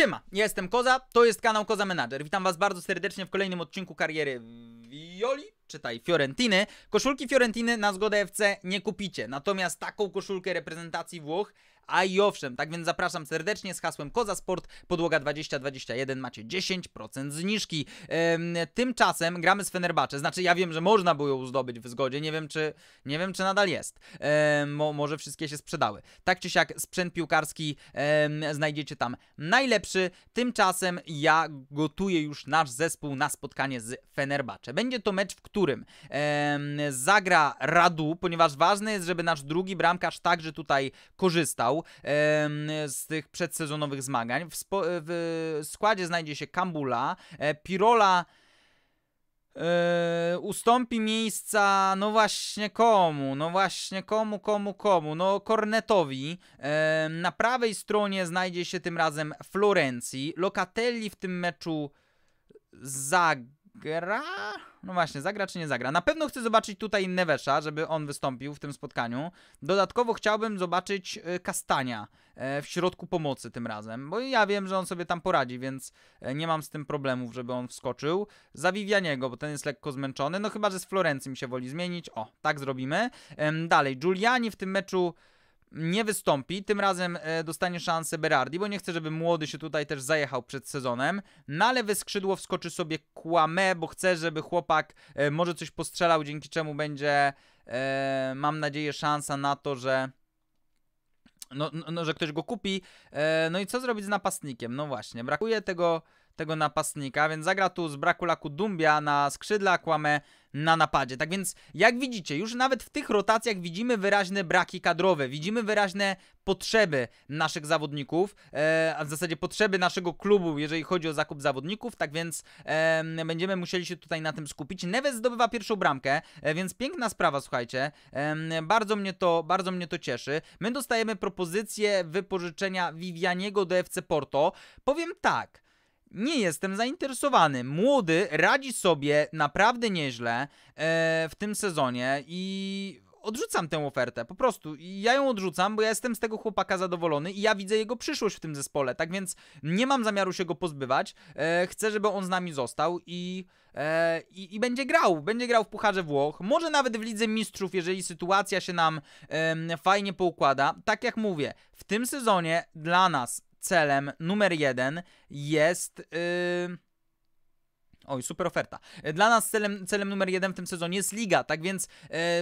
Siema, ja jestem Koza, to jest kanał Koza Manager. Witam was bardzo serdecznie w kolejnym odcinku kariery Violi, czytaj Fiorentiny. Koszulki Fiorentiny na zgodę FC nie kupicie, natomiast taką koszulkę reprezentacji Włoch a i owszem. Tak więc zapraszam serdecznie z hasłem Koza Sport podłoga 2021 macie 10% zniżki. Ehm, tymczasem gramy z Fenerbacze. Znaczy ja wiem, że można było ją zdobyć w zgodzie. Nie wiem czy, nie wiem, czy nadal jest. Ehm, mo może wszystkie się sprzedały. Tak czy siak sprzęt piłkarski ehm, znajdziecie tam najlepszy. Tymczasem ja gotuję już nasz zespół na spotkanie z Fenerbacze. Będzie to mecz, w którym zagra Radu, ponieważ ważne jest, żeby nasz drugi bramkarz także tutaj korzystał z tych przedsezonowych zmagań. W, spo, w składzie znajdzie się Kambula, e, Pirola. E, ustąpi miejsca, no właśnie komu, no właśnie komu, komu, komu, no Kornetowi. na prawej stronie znajdzie się tym razem Florencji. Locatelli w tym meczu zagra Gra? No właśnie, zagra czy nie zagra? Na pewno chcę zobaczyć tutaj Nevesha, żeby on wystąpił w tym spotkaniu. Dodatkowo chciałbym zobaczyć e, Kastania e, w środku pomocy tym razem, bo ja wiem, że on sobie tam poradzi, więc e, nie mam z tym problemów, żeby on wskoczył. Zawiwianiego, bo ten jest lekko zmęczony, no chyba, że z Florencji mi się woli zmienić. O, tak zrobimy. Dalej, Giuliani w tym meczu nie wystąpi. Tym razem e, dostanie szansę Berardi, bo nie chcę, żeby młody się tutaj też zajechał przed sezonem. Na no, lewe skrzydło wskoczy sobie Kłame, bo chcę, żeby chłopak e, może coś postrzelał, dzięki czemu będzie, e, mam nadzieję, szansa na to, że. No, no, no że ktoś go kupi. no i co zrobić z napastnikiem? No właśnie, brakuje tego tego napastnika, więc zagra tu z braku laku Dumbia na skrzydle, Kłamę na napadzie. Tak więc, jak widzicie, już nawet w tych rotacjach widzimy wyraźne braki kadrowe, widzimy wyraźne potrzeby naszych zawodników, e, a w zasadzie potrzeby naszego klubu, jeżeli chodzi o zakup zawodników, tak więc e, będziemy musieli się tutaj na tym skupić. Neves zdobywa pierwszą bramkę, e, więc piękna sprawa, słuchajcie. bardzo, mnie to, bardzo mnie to cieszy. My dostajemy propozycję wypożyczenia Vivianiego do FC Porto. Powiem tak, nie jestem zainteresowany. Młody radzi sobie naprawdę nieźle e, w tym sezonie i odrzucam tę ofertę, po prostu. Ja ją odrzucam, bo ja jestem z tego chłopaka zadowolony i ja widzę jego przyszłość w tym zespole, tak więc nie mam zamiaru się go pozbywać. E, chcę, żeby on z nami został i, e, i, i, będzie grał. Będzie grał w Pucharze Włoch, może nawet w Lidze Mistrzów, jeżeli sytuacja się nam e, fajnie poukłada. Tak jak mówię, w tym sezonie dla nas celem numer jeden jest. Yy Oj, super oferta. E, dla nas celem, celem numer jeden w tym sezonie jest liga, tak więc e,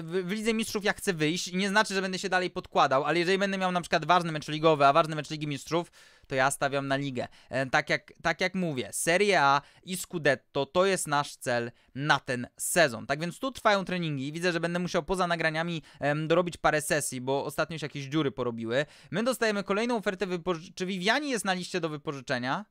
w, w Lidze Mistrzów ja chcę wyjść. Nie znaczy, że będę się dalej podkładał, ale jeżeli będę miał na przykład ważny mecz ligowy, a ważny mecz Ligi Mistrzów, to ja stawiam na ligę. E, tak jak, tak jak mówię, Serie A i Scudetto to jest nasz cel na ten sezon. Tak więc tu trwają treningi. Widzę, że będę musiał poza nagraniami dorobić parę sesji, bo ostatnio się jakieś dziury porobiły. My dostajemy kolejną ofertę Czy Viviani jest na liście do wypożyczenia?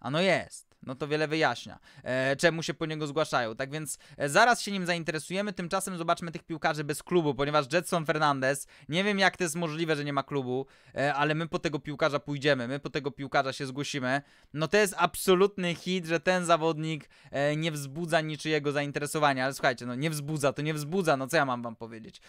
A no jest no to wiele wyjaśnia, e, czemu się po niego zgłaszają. Tak więc e, zaraz się nim zainteresujemy, tymczasem zobaczmy tych piłkarzy bez klubu, ponieważ Jetson Fernandez, nie wiem jak to jest możliwe, że nie ma klubu, e, ale my po tego piłkarza pójdziemy, my po tego piłkarza się zgłosimy. No to jest absolutny hit, że ten zawodnik e, nie wzbudza niczyjego zainteresowania, ale słuchajcie, no nie wzbudza, to nie wzbudza, no co ja mam wam powiedzieć.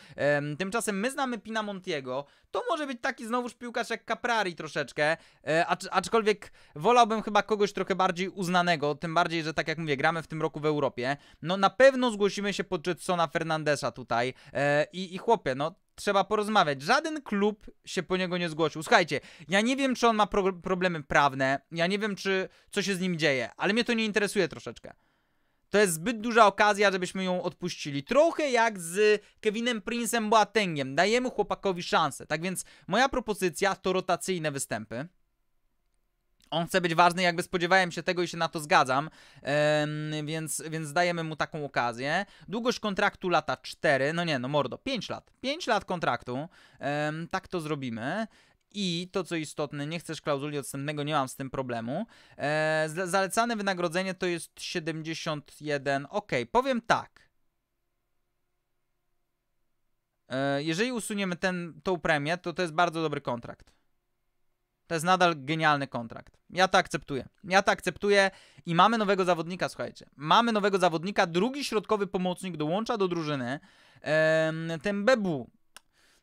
tymczasem my znamy Pina Montiego, to może być taki znowuż piłkarz jak Caprari troszeczkę, e, acz, aczkolwiek wolałbym chyba kogoś trochę bardziej uznać uznanego, tym bardziej, że tak jak mówię, gramy w tym roku w Europie, no na pewno zgłosimy się pod Jetsona Fernandesza tutaj e, i, i chłopie, no trzeba porozmawiać. Żaden klub się po niego nie zgłosił. Słuchajcie, ja nie wiem, czy on ma pro problemy prawne, ja nie wiem, czy co się z nim dzieje, ale mnie to nie interesuje troszeczkę. To jest zbyt duża okazja, żebyśmy ją odpuścili. Trochę jak z Kevinem Princem Boatengiem. Dajemy chłopakowi szansę. Tak więc moja propozycja to rotacyjne występy. On chce być ważny, jakby spodziewałem się tego i się na to zgadzam, ehm, więc, więc dajemy mu taką okazję. Długość kontraktu lata 4, no nie, no mordo, 5 lat. 5 lat kontraktu, ehm, tak to zrobimy. I to co istotne, nie chcesz klauzuli odstępnego, nie mam z tym problemu. Ehm, zalecane wynagrodzenie to jest 71. Ok, powiem tak. E, jeżeli usuniemy ten, tą premię, to to jest bardzo dobry kontrakt. To jest nadal genialny kontrakt. Ja to akceptuję. Ja to akceptuję i mamy nowego zawodnika, słuchajcie. Mamy nowego zawodnika, drugi środkowy pomocnik dołącza do drużyny. Ten Bebu,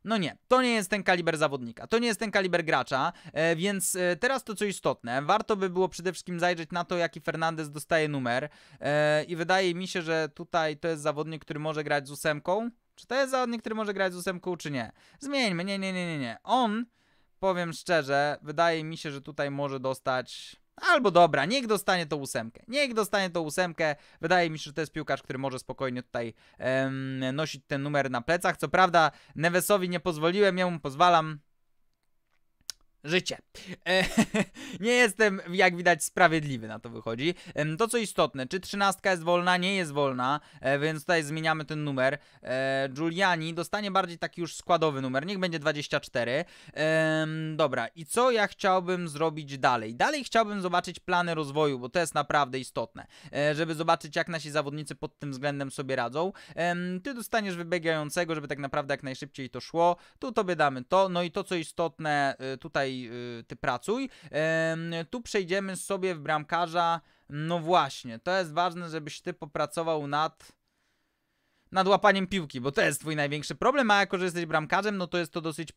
no nie, to nie jest ten kaliber zawodnika, to nie jest ten kaliber gracza, e, więc e, teraz to co istotne, warto by było przede wszystkim zajrzeć na to, jaki Fernandez dostaje numer e, i wydaje mi się, że tutaj to jest zawodnik, który może grać z ósemką. Czy to jest zawodnik, który może grać z ósemką, czy nie? Zmieńmy, nie, nie, nie, nie, nie. On powiem szczerze, wydaje mi się, że tutaj może dostać. Albo dobra, niech dostanie tą ósemkę. Niech dostanie tą ósemkę. Wydaje mi się, że to jest piłkarz, który może spokojnie tutaj em, nosić ten numer na plecach. Co prawda, Nevesowi nie pozwoliłem, mu pozwalam życie. E, nie jestem, jak widać, sprawiedliwy na to wychodzi. E, to co istotne, czy trzynastka jest wolna? Nie jest wolna, e, więc tutaj zmieniamy ten numer. E, Giuliani dostanie bardziej taki już składowy numer, niech będzie 24. dobra, i co ja chciałbym zrobić dalej? Dalej chciałbym zobaczyć plany rozwoju, bo to jest naprawdę istotne, e, żeby zobaczyć jak nasi zawodnicy pod tym względem sobie radzą. ty dostaniesz wybiegającego, żeby tak naprawdę jak najszybciej to szło. Tu tobie damy to, no i to co istotne, e, tutaj dalej y, ty pracuj. Tu przejdziemy sobie w bramkarza. No właśnie, to jest ważne, żebyś ty popracował nad nad łapaniem piłki, bo to jest twój największy problem, a jako, że jesteś bramkarzem, no to jest to dosyć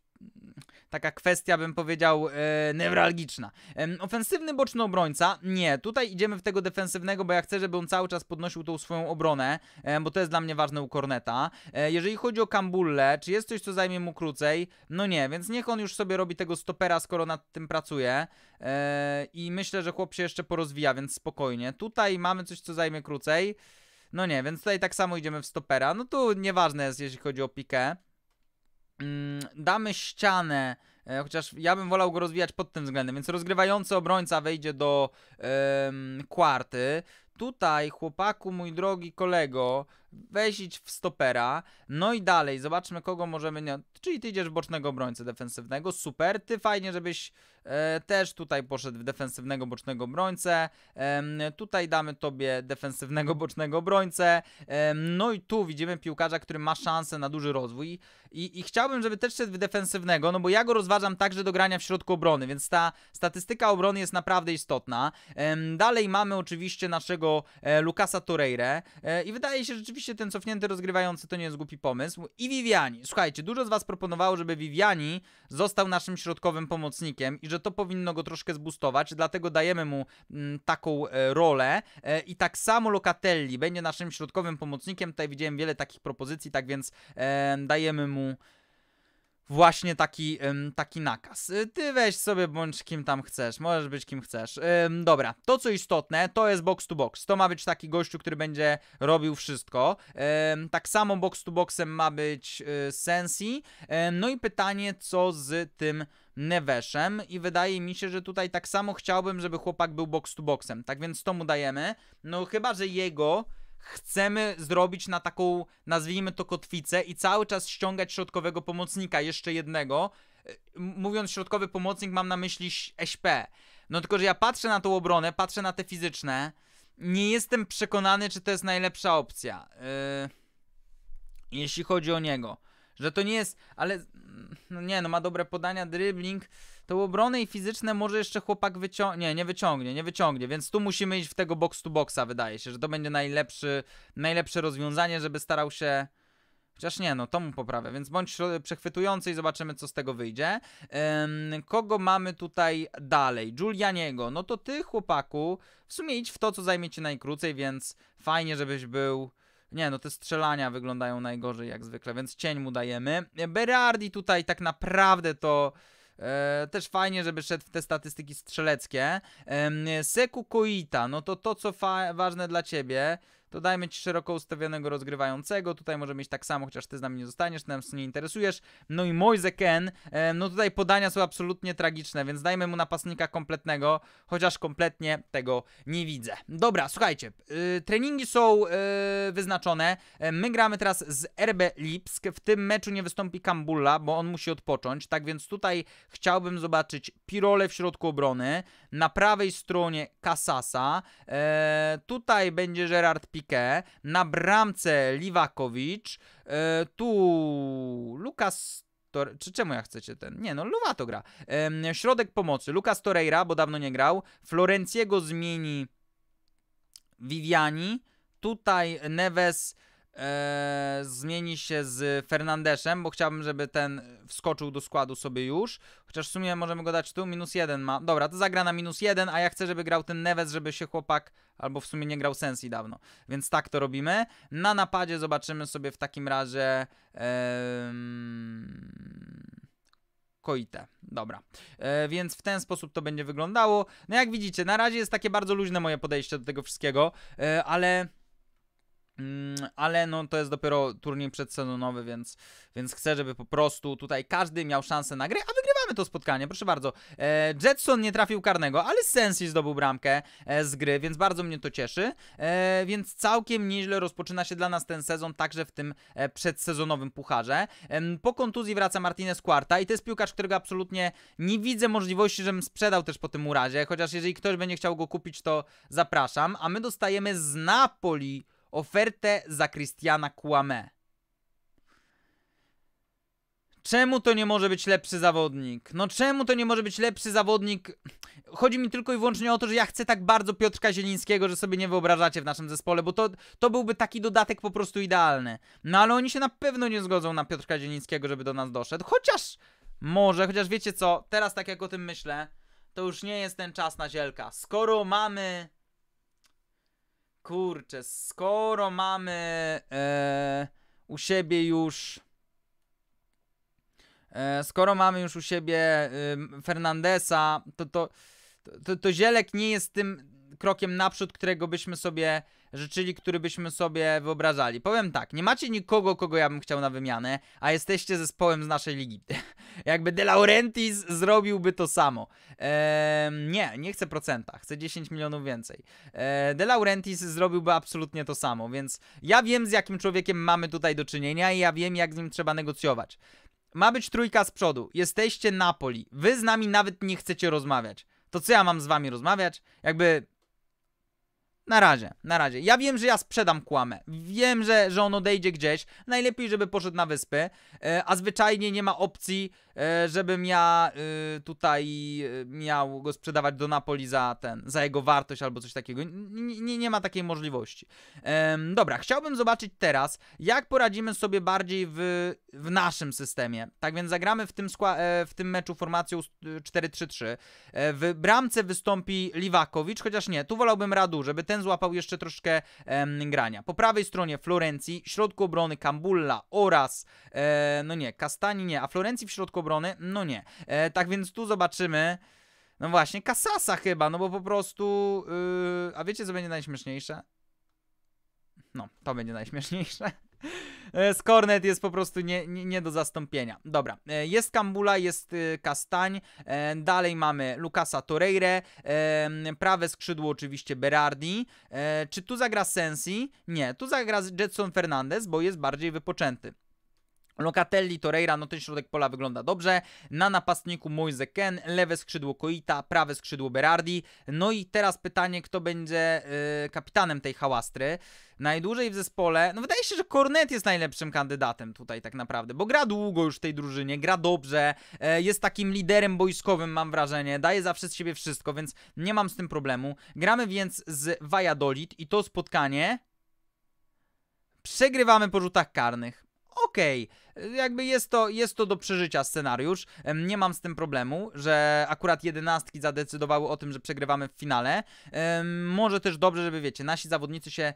taka kwestia, bym powiedział, e, newralgiczna. E, ofensywny boczny obrońca? Nie, tutaj idziemy w tego defensywnego, bo ja chcę, żeby on cały czas podnosił tą swoją obronę, e, bo to jest dla mnie ważne u Korneta. E, jeżeli chodzi o Kambulle, czy jest coś, co zajmie mu krócej? No nie, więc niech on już sobie robi tego stopera, skoro nad tym pracuje. E, I myślę, że chłop się jeszcze porozwija, więc spokojnie. Tutaj mamy coś, co zajmie krócej. No nie, więc tutaj tak samo idziemy w stopera. No tu nieważne jest, jeśli chodzi o pikę. Mm, damy ścianę, e, chociaż ja bym wolał go rozwijać pod tym względem, więc rozgrywający obrońca wejdzie do kwarty, Tutaj, chłopaku, mój drogi kolego, weź w stopera, no i dalej, zobaczmy kogo możemy... Nie... Czyli ty idziesz w bocznego obrońcę defensywnego, super, ty fajnie, żebyś e, też tutaj poszedł w defensywnego bocznego obrońcę, e, tutaj damy tobie defensywnego bocznego obrońcę, e, no i tu widzimy piłkarza, który ma szansę na duży rozwój i, i chciałbym, żeby też szedł w defensywnego, no bo ja go rozważam także do grania w środku obrony, więc ta statystyka obrony jest naprawdę istotna. E, dalej mamy oczywiście naszego tego e, Lukasa Torreire i wydaje się, że rzeczywiście ten cofnięty rozgrywający to nie jest głupi pomysł. I Viviani. Słuchajcie, dużo z Was proponowało, żeby Viviani został naszym środkowym pomocnikiem i że to powinno go troszkę zbustować, dlatego dajemy mu mm, taką e, rolę e, i tak samo Locatelli będzie naszym środkowym pomocnikiem. Tutaj widziałem wiele takich propozycji, tak więc dajemy mu właśnie taki, taki nakaz. Y, ty weź sobie bądź kim tam chcesz, możesz być kim chcesz. Dobra, to co istotne, to jest box to box. To ma być taki gościu, który będzie robił wszystko. Tak samo box to boxem ma być y, Sensi. No i pytanie, co z tym Neveszem i wydaje mi się, że tutaj tak samo chciałbym, żeby chłopak był box to boxem. Tak więc to mu dajemy. No chyba, że jego chcemy zrobić na taką, nazwijmy to kotwicę i cały czas ściągać środkowego pomocnika, jeszcze jednego. E, mówiąc środkowy pomocnik, mam na myśli SP. No tylko, że ja patrzę na tą obronę, patrzę na te fizyczne, nie jestem przekonany, czy to jest najlepsza opcja. Yy, jeśli chodzi o niego. Że to nie jest, ale no nie, no ma dobre podania, dribbling, to obronę i fizyczne może jeszcze chłopak wyciągnie, nie, nie wyciągnie, nie wyciągnie, więc tu musimy iść w tego box to boxa, wydaje się, że to będzie najlepszy, najlepsze rozwiązanie, żeby starał się... Chociaż nie, no to mu poprawę, więc bądź przechwytujący i zobaczymy, co z tego wyjdzie. Ym, kogo mamy tutaj dalej? Julianiego. No to ty, chłopaku, w sumie idź w to, co zajmie ci najkrócej, więc fajnie, żebyś był nie, no te strzelania wyglądają najgorzej jak zwykle, więc cień mu dajemy. Berardi tutaj tak naprawdę to... E, też fajnie, żeby szedł w te statystyki strzeleckie. E, Seku Koita, no to to, co ważne dla ciebie, Dodajmy ci szeroko ustawionego rozgrywającego. Tutaj może mieć tak samo, chociaż ty z nami nie zostaniesz, nam się nie interesujesz. No i Moise Ken, e, no tutaj podania są absolutnie tragiczne, więc dajmy mu napastnika kompletnego, chociaż kompletnie tego nie widzę. Dobra, słuchajcie, y, treningi są y, wyznaczone. E, my gramy teraz z RB Lipsk. W tym meczu nie wystąpi Kambulla, bo on musi odpocząć. Tak więc tutaj chciałbym zobaczyć Pirole w środku obrony na prawej stronie Casasa, e, tutaj będzie Gerard Piqué, na bramce Liwakowicz, e, tu Lukas Czy czemu ja chcecie ten? Nie, no Luwa to gra. środek pomocy. Lucas Torreira, bo dawno nie grał. Florenciego zmieni Viviani. Tutaj Neves e, zmieni się z Fernandeszem, bo chciałbym, żeby ten wskoczył do składu sobie już. Chociaż w sumie możemy go dać tu, minus jeden ma. Dobra, to zagra na minus jeden, a ja chcę, żeby grał ten Neves, żeby się chłopak, albo w sumie nie grał Sensi dawno. Więc tak to robimy. Na napadzie zobaczymy sobie w takim razie... E, Koite. Dobra. E, więc w ten sposób to będzie wyglądało. No jak widzicie, na razie jest takie bardzo luźne moje podejście do tego wszystkiego, e, ale Mm, ale no to jest dopiero turniej przedsezonowy, więc, więc chcę, żeby po prostu tutaj każdy miał szansę na grę, a wygrywamy to spotkanie, proszę bardzo. E, Jetson nie trafił karnego, ale Sensi zdobył bramkę e, z gry, więc bardzo mnie to cieszy. E, więc całkiem nieźle rozpoczyna się dla nas ten sezon, także w tym e, przedsezonowym pucharze. po kontuzji wraca Martinez Quarta i to jest piłkarz, którego absolutnie nie widzę możliwości, żebym sprzedał też po tym urazie, chociaż jeżeli ktoś będzie chciał go kupić, to zapraszam. A my dostajemy z Napoli ofertę za Christiana Kłamę. Czemu to nie może być lepszy zawodnik? No czemu to nie może być lepszy zawodnik? Chodzi mi tylko i wyłącznie o to, że ja chcę tak bardzo Piotrka Zielińskiego, że sobie nie wyobrażacie w naszym zespole, bo to, to byłby taki dodatek po prostu idealny. No ale oni się na pewno nie zgodzą na Piotrka Zielińskiego, żeby do nas doszedł. Chociaż może, chociaż wiecie co, teraz tak jak o tym myślę, to już nie jest ten czas na zielka. Skoro mamy kurczę, skoro mamy e, u siebie już. E, skoro mamy już u siebie e, Fernandesa, to to, to to, to Zielek nie jest tym krokiem naprzód, którego byśmy sobie życzyli, który byśmy sobie wyobrażali. Powiem tak, nie macie nikogo, kogo ja bym chciał na wymianę, a jesteście zespołem z naszej ligi. Jakby De Laurentiis zrobiłby to samo. Eee, nie, nie chcę procenta, chcę 10 milionów więcej. Eee, De Laurentiis zrobiłby absolutnie to samo, więc ja wiem z jakim człowiekiem mamy tutaj do czynienia i ja wiem jak z nim trzeba negocjować. Ma być trójka z przodu. Jesteście Napoli. Wy z nami nawet nie chcecie rozmawiać. To co ja mam z wami rozmawiać? Jakby na razie, na razie. Ja wiem, że ja sprzedam kłamę. Wiem, że, że on odejdzie gdzieś. Najlepiej, żeby poszedł na wyspy, e, a zwyczajnie nie ma opcji E, żebym ja y, tutaj y, miał go sprzedawać do Napoli za ten, za jego wartość albo coś takiego. Nie, nie ma takiej możliwości. Dobra, chciałbym zobaczyć teraz, jak poradzimy sobie bardziej w, w naszym systemie. Tak więc zagramy w tym, e, w tym meczu formacją 4-3-3. Y, e, w bramce wystąpi Liwakowicz, chociaż nie, tu wolałbym Radu, żeby ten złapał jeszcze troszkę grania. Po prawej stronie Florencji, środku obrony Kambulla oraz, no nie, Kastani nie, a Florencji w środku obrony obrony? No nie. E, tak więc tu zobaczymy. No właśnie, Kasasa chyba, no bo po prostu... Yy, a wiecie, co będzie najśmieszniejsze? No, to będzie najśmieszniejsze. E, Skornet jest po prostu nie, nie, nie, do zastąpienia. Dobra, e, jest Kambula, jest y, Kastań, e, dalej mamy Lukasa Torreire, prawe skrzydło oczywiście Berardi. Czy tu zagra Sensi? Nie, tu zagra Jetson Fernandez, bo jest bardziej wypoczęty. Locatelli, Torreira, no ten środek pola wygląda dobrze. Na napastniku Moise Ken, lewe skrzydło Koita, prawe skrzydło Berardi. No i teraz pytanie, kto będzie yy, kapitanem tej hałastry. Najdłużej w zespole, no wydaje się, że Cornet jest najlepszym kandydatem tutaj tak naprawdę, bo gra długo już w tej drużynie, gra dobrze, e, jest takim liderem boiskowym mam wrażenie, daje zawsze z siebie wszystko, więc nie mam z tym problemu. Gramy więc z Valladolid i to spotkanie przegrywamy po rzutach karnych okej, okay. jakby jest to, jest to do przeżycia scenariusz, nie mam z tym problemu, że akurat jedenastki zadecydowały o tym, że przegrywamy w finale, może też dobrze, żeby wiecie, nasi zawodnicy się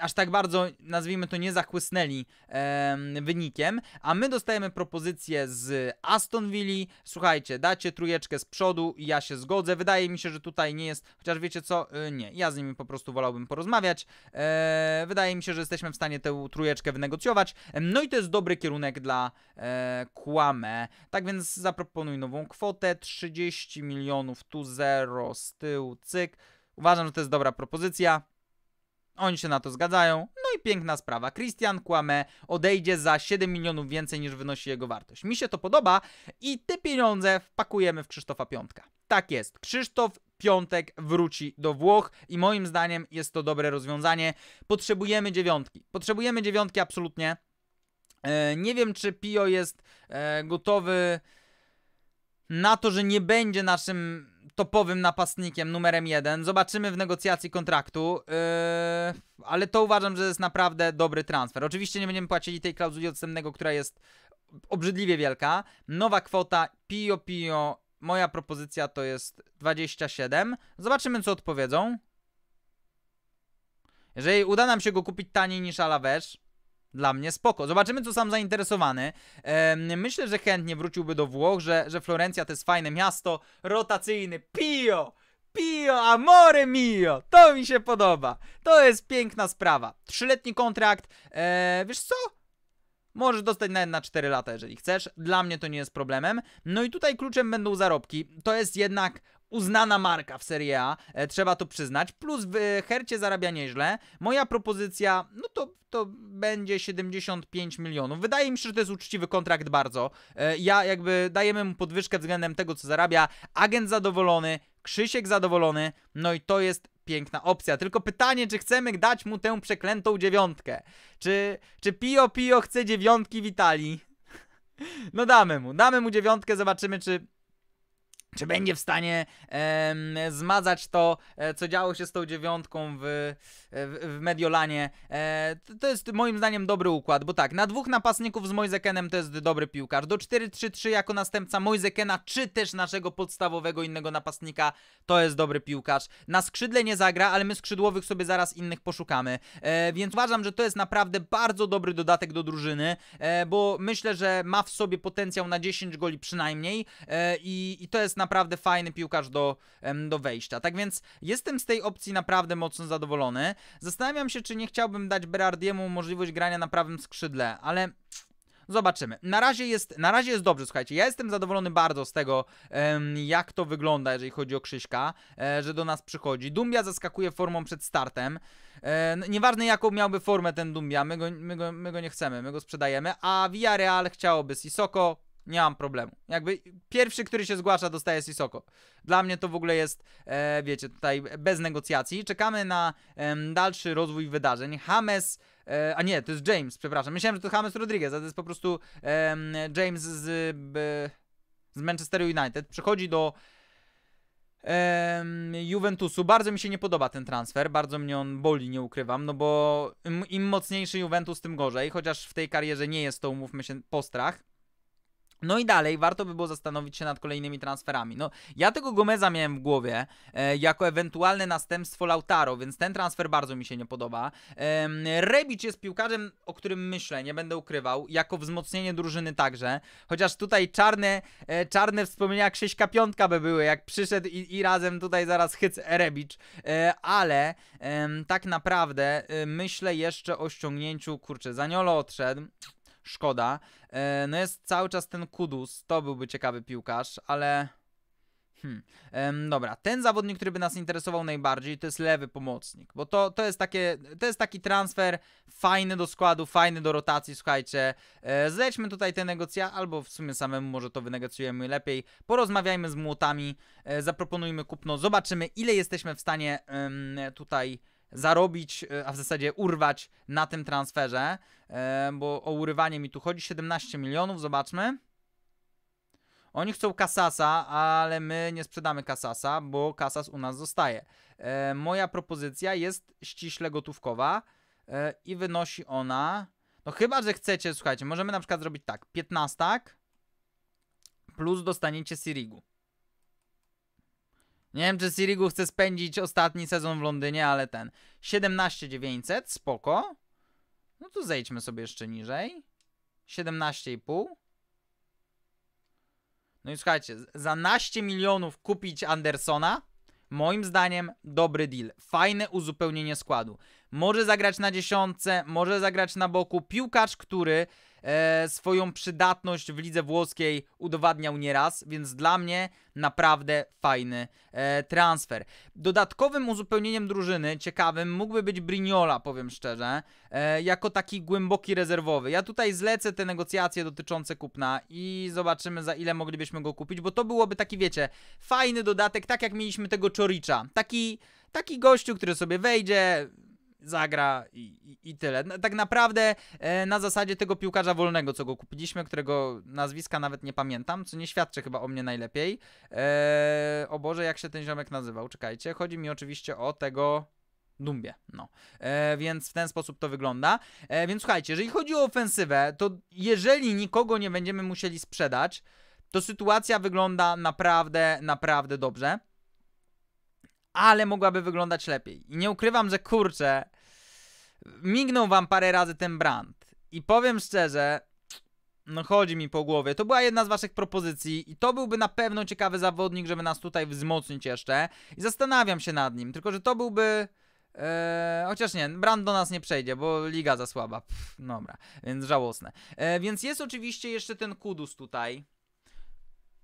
aż tak bardzo, nazwijmy to, nie zachłysnęli e, wynikiem, a my dostajemy propozycję z Aston Villa, słuchajcie, dacie trójeczkę z przodu i ja się zgodzę, wydaje mi się, że tutaj nie jest, chociaż wiecie co, e, nie, ja z nimi po prostu wolałbym porozmawiać, e, wydaje mi się, że jesteśmy w stanie tę trójeczkę wynegocjować, no i to jest dobry kierunek dla e, Kłame, tak więc zaproponuj nową kwotę, 30 milionów, tu zero, z tyłu, cyk, uważam, że to jest dobra propozycja, oni się na to zgadzają. No i piękna sprawa. Christian Kłame odejdzie za 7 milionów więcej niż wynosi jego wartość. Mi się to podoba i te pieniądze wpakujemy w Krzysztofa Piątka. Tak jest. Krzysztof Piątek wróci do Włoch i moim zdaniem jest to dobre rozwiązanie. Potrzebujemy dziewiątki. Potrzebujemy dziewiątki absolutnie. E, nie wiem, czy Pio jest e, gotowy na to, że nie będzie naszym topowym napastnikiem numerem jeden. Zobaczymy w negocjacji kontraktu, yy, ale to uważam, że jest naprawdę dobry transfer. Oczywiście nie będziemy płacili tej klauzuli odstępnego, która jest obrzydliwie wielka. Nowa kwota, pio pio, moja propozycja to jest 27. Zobaczymy, co odpowiedzą. Jeżeli uda nam się go kupić taniej niż Alavesz, dla mnie spoko. Zobaczymy, co sam zainteresowany. myślę, że chętnie wróciłby do Włoch, że, że Florencja to jest fajne miasto, rotacyjny, pio! Pio, amore mio! To mi się podoba. To jest piękna sprawa. Trzyletni kontrakt. E, wiesz co? Możesz dostać nawet na 4 lata, jeżeli chcesz. Dla mnie to nie jest problemem. No i tutaj kluczem będą zarobki. To jest jednak uznana marka w Serie A, e, trzeba to przyznać. Plus w Hercie zarabia nieźle. Moja propozycja, no to, to będzie 75 milionów. Wydaje mi się, że to jest uczciwy kontrakt bardzo. E, ja jakby dajemy mu podwyżkę względem tego, co zarabia. Agent zadowolony, Krzysiek zadowolony, no i to jest piękna opcja. Tylko pytanie, czy chcemy dać mu tę przeklętą dziewiątkę? Czy, czy Pio Pio chce dziewiątki w Italii? No damy mu, damy mu dziewiątkę, zobaczymy, czy czy będzie w stanie zmazać to, e, co działo się z tą dziewiątką w, e, w, w Mediolanie. E, to jest moim zdaniem dobry układ, bo tak, na dwóch napastników z Mojzekenem to jest dobry piłkarz. Do 4-3-3 jako następca Mojzekena, czy też naszego podstawowego innego napastnika, to jest dobry piłkarz. Na skrzydle nie zagra, ale my skrzydłowych sobie zaraz innych poszukamy. E, więc uważam, że to jest naprawdę bardzo dobry dodatek do drużyny, e, bo myślę, że ma w sobie potencjał na 10 goli przynajmniej e, i, i to jest na naprawdę fajny piłkarz do, do wejścia. Tak więc jestem z tej opcji naprawdę mocno zadowolony. Zastanawiam się, czy nie chciałbym dać Berardiemu możliwość grania na prawym skrzydle, ale Zobaczymy. Na razie, jest, na razie jest dobrze, słuchajcie. Ja jestem zadowolony bardzo z tego, jak to wygląda, jeżeli chodzi o Krzyśka, e, że do nas przychodzi. Dumbia zaskakuje formą przed startem. E, no, nieważne, jaką miałby formę ten Dumbia, my go, my go, my go nie chcemy, my go sprzedajemy. A Villarreal chciałoby Sisoko, nie mam problemu. Jakby pierwszy, który się zgłasza, dostaje Sisoko. Dla mnie to w ogóle jest, e, wiecie, tutaj bez negocjacji. Czekamy na e, dalszy rozwój wydarzeń. James, e, a nie, to jest James, przepraszam. Myślałem, że to James Rodriguez, a to jest po prostu James z, b, z Manchester United. Przychodzi do Juventusu. Bardzo mi się nie podoba ten transfer, bardzo mnie on boli, nie ukrywam, no bo im, im mocniejszy Juventus, tym gorzej, chociaż w tej karierze nie jest to, umówmy się, postrach. No i dalej, warto by było zastanowić się nad kolejnymi transferami. No, ja tego Gomeza miałem w głowie e, jako ewentualne następstwo Lautaro, więc ten transfer bardzo mi się nie podoba. E, Rebic jest piłkarzem, o którym myślę, nie będę ukrywał, jako wzmocnienie drużyny także, chociaż tutaj czarne, e, czarne wspomnienia Krzyśka Piątka by były, jak przyszedł i, i razem tutaj zaraz hyc Rebic, e, ale e, tak naprawdę e, myślę jeszcze o ściągnięciu, kurczę, Zaniolo odszedł, szkoda. E, no jest cały czas ten Kudus, to byłby ciekawy piłkarz, ale... Hmm. dobra, ten zawodnik, który by nas interesował najbardziej, to jest lewy pomocnik, bo to, to, jest, takie, to jest taki transfer fajny do składu, fajny do rotacji, słuchajcie. E, zlećmy tutaj te negocjacje, albo w sumie samemu może to wynegocjujemy lepiej. Porozmawiajmy z młotami, e, zaproponujmy kupno, zobaczymy ile jesteśmy w stanie tutaj zarobić, e, a w zasadzie urwać na tym transferze, e, bo o urywanie mi tu chodzi, 17 milionów, zobaczmy. Oni chcą Kasasa, ale my nie sprzedamy Kasasa, bo Kasas u nas zostaje. E, moja propozycja jest ściśle gotówkowa i wynosi ona... No chyba, że chcecie, słuchajcie, możemy na przykład zrobić tak, 15 plus dostaniecie Sirigu. Nie wiem, czy Sirigu chce spędzić ostatni sezon w Londynie, ale ten 17900, spoko. No tu zejdźmy sobie jeszcze niżej. 17,5. No i słuchajcie, za naście milionów kupić Andersona, moim zdaniem dobry deal. Fajne uzupełnienie składu. Może zagrać na dziesiątce, może zagrać na boku. Piłkarz, który e, swoją przydatność w lidze włoskiej udowadniał nieraz, więc dla mnie naprawdę fajny e, transfer. Dodatkowym uzupełnieniem drużyny, ciekawym, mógłby być Brignola, powiem szczerze, e, jako taki głęboki rezerwowy. Ja tutaj zlecę te negocjacje dotyczące kupna i zobaczymy za ile moglibyśmy go kupić, bo to byłoby taki, wiecie, fajny dodatek, tak jak mieliśmy tego Czoricza. Taki, taki gościu, który sobie wejdzie, zagra i, i, i tyle. tak naprawdę e, na zasadzie tego piłkarza wolnego, co go kupiliśmy, którego nazwiska nawet nie pamiętam, co nie świadczy chyba o mnie najlepiej. E, o Boże, jak się ten ziomek nazywał? Czekajcie, chodzi mi oczywiście o tego... Dumbie, no. E, więc w ten sposób to wygląda. E, więc słuchajcie, jeżeli chodzi o ofensywę, to jeżeli nikogo nie będziemy musieli sprzedać, to sytuacja wygląda naprawdę, naprawdę dobrze ale mogłaby wyglądać lepiej. I nie ukrywam, że kurczę, mignął wam parę razy ten brand. I powiem szczerze, no chodzi mi po głowie. To była jedna z waszych propozycji i to byłby na pewno ciekawy zawodnik, żeby nas tutaj wzmocnić jeszcze. I zastanawiam się nad nim, tylko że to byłby... Eee, chociaż nie, Brand do nas nie przejdzie, bo liga za słaba. Pff, dobra, więc żałosne. Eee, więc jest oczywiście jeszcze ten Kudus tutaj.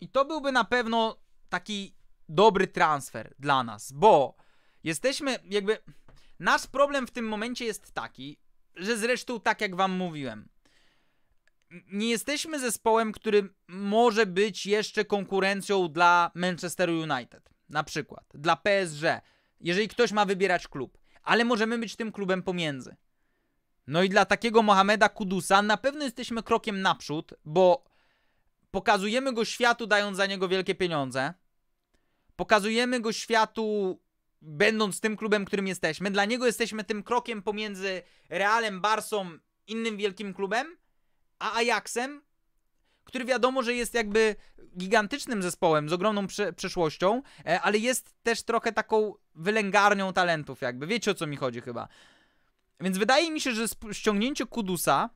I to byłby na pewno taki dobry transfer dla nas, bo jesteśmy jakby. Nasz problem w tym momencie jest taki, że zresztą tak jak wam mówiłem, nie jesteśmy zespołem, który może być jeszcze konkurencją dla Manchesteru United, na przykład, dla PSG, jeżeli ktoś ma wybierać klub, ale możemy być tym klubem pomiędzy. No i dla takiego Mohameda Kudusa na pewno jesteśmy krokiem naprzód, bo pokazujemy go światu, dając za niego wielkie pieniądze. Pokazujemy go światu będąc tym klubem, którym jesteśmy. Dla niego jesteśmy tym krokiem pomiędzy Realem, Barsą, innym wielkim klubem, a Ajaxem, który wiadomo, że jest jakby gigantycznym zespołem z ogromną przeszłością, e, ale jest też trochę taką wylęgarnią talentów jakby. Wiecie o co mi chodzi chyba. Więc wydaje mi się, że ściągnięcie Kudusa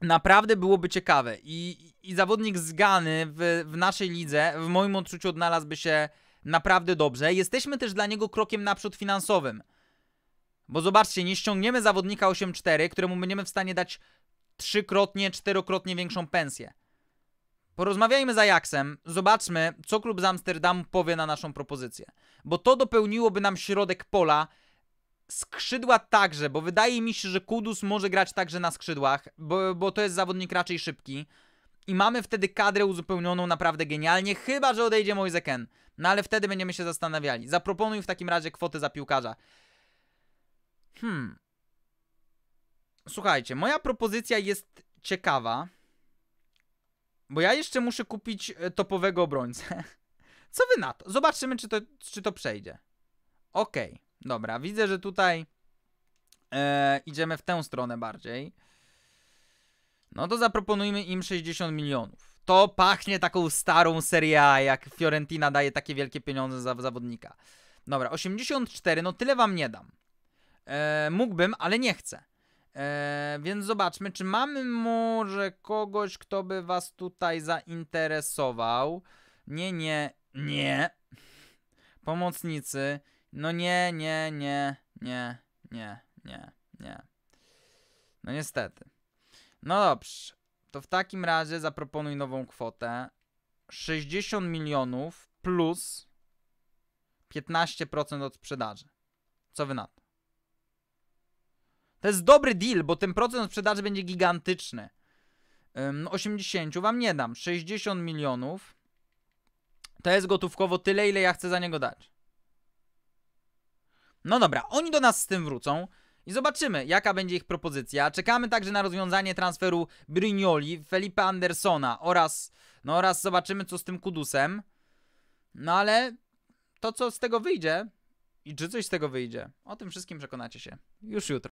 naprawdę byłoby ciekawe i, i zawodnik z Gany w, w naszej lidze w moim odczuciu odnalazłby się naprawdę dobrze. Jesteśmy też dla niego krokiem naprzód finansowym. Bo zobaczcie, nie ściągniemy zawodnika 8-4, któremu będziemy w stanie dać trzykrotnie, czterokrotnie większą pensję. Porozmawiajmy z Ajaxem, zobaczmy, co klub z Amsterdamu powie na naszą propozycję. Bo to dopełniłoby nam środek pola, Skrzydła także, bo wydaje mi się, że Kudus może grać także na skrzydłach, bo, bo to jest zawodnik raczej szybki. I mamy wtedy kadrę uzupełnioną naprawdę genialnie, chyba że odejdzie Moise Ken. No ale wtedy będziemy się zastanawiali. Zaproponuj w takim razie kwotę za piłkarza. Hmm. Słuchajcie, moja propozycja jest ciekawa, bo ja jeszcze muszę kupić e, topowego obrońcę. Co wy na to? Zobaczymy, czy to, czy to przejdzie. Okej. Okay. Dobra, widzę, że tutaj e, idziemy w tę stronę bardziej. No to zaproponujmy im 60 milionów. To pachnie taką starą serię A, jak Fiorentina daje takie wielkie pieniądze za zawodnika. Dobra, 84, no tyle wam nie dam. E, mógłbym, ale nie chcę. E, więc zobaczmy, czy mamy może kogoś, kto by was tutaj zainteresował. Nie, nie, nie. Pomocnicy. No nie, nie, nie, nie, nie, nie, nie. No niestety. No dobrze. To w takim razie zaproponuj nową kwotę. 60 milionów plus 15% od sprzedaży. Co wy na to? To jest dobry deal, bo ten procent od sprzedaży będzie gigantyczny. 80 no wam nie dam. 60 milionów. To jest gotówkowo tyle, ile ja chcę za niego dać. No dobra, oni do nas z tym wrócą i zobaczymy, jaka będzie ich propozycja. Czekamy także na rozwiązanie transferu Brignoli, Felipe Andersona oraz, no oraz zobaczymy, co z tym Kudusem. No ale to, co z tego wyjdzie i czy coś z tego wyjdzie, o tym wszystkim przekonacie się już jutro.